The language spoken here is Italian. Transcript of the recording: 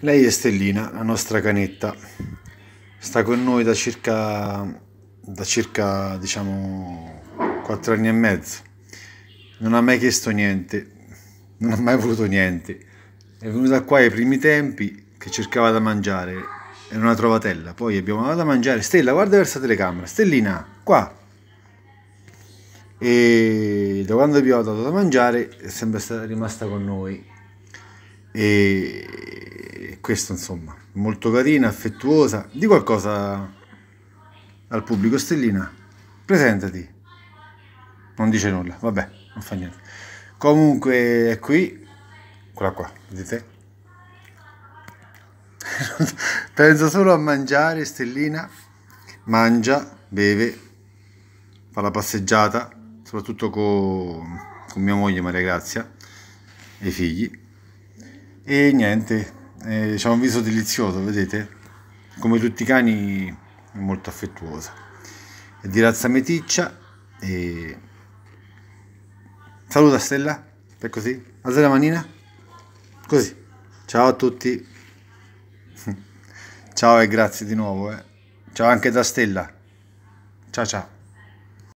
Lei è Stellina, la nostra canetta, sta con noi da circa, da circa diciamo, 4 anni e mezzo, non ha mai chiesto niente, non ha mai voluto niente, è venuta qua ai primi tempi che cercava da mangiare, era una trovatella, poi abbiamo dato da mangiare, Stella guarda verso la telecamera, Stellina, qua! E da quando abbiamo dato da mangiare è sempre rimasta con noi. E questo insomma, molto carina, affettuosa, di qualcosa al pubblico Stellina, presentati, non dice nulla, vabbè, non fa niente, comunque è qui, quella qua, vedete? Pensa solo a mangiare, Stellina, mangia, beve, fa la passeggiata, soprattutto con, con mia moglie Maria Grazia e i figli, e niente, eh, ha un viso delizioso, vedete? Come tutti i cani è molto affettuosa. È di razza meticcia e... Saluta Stella, è così? Alza la manina? Così. Ciao a tutti. Ciao e grazie di nuovo. Eh. Ciao anche da Stella. Ciao ciao.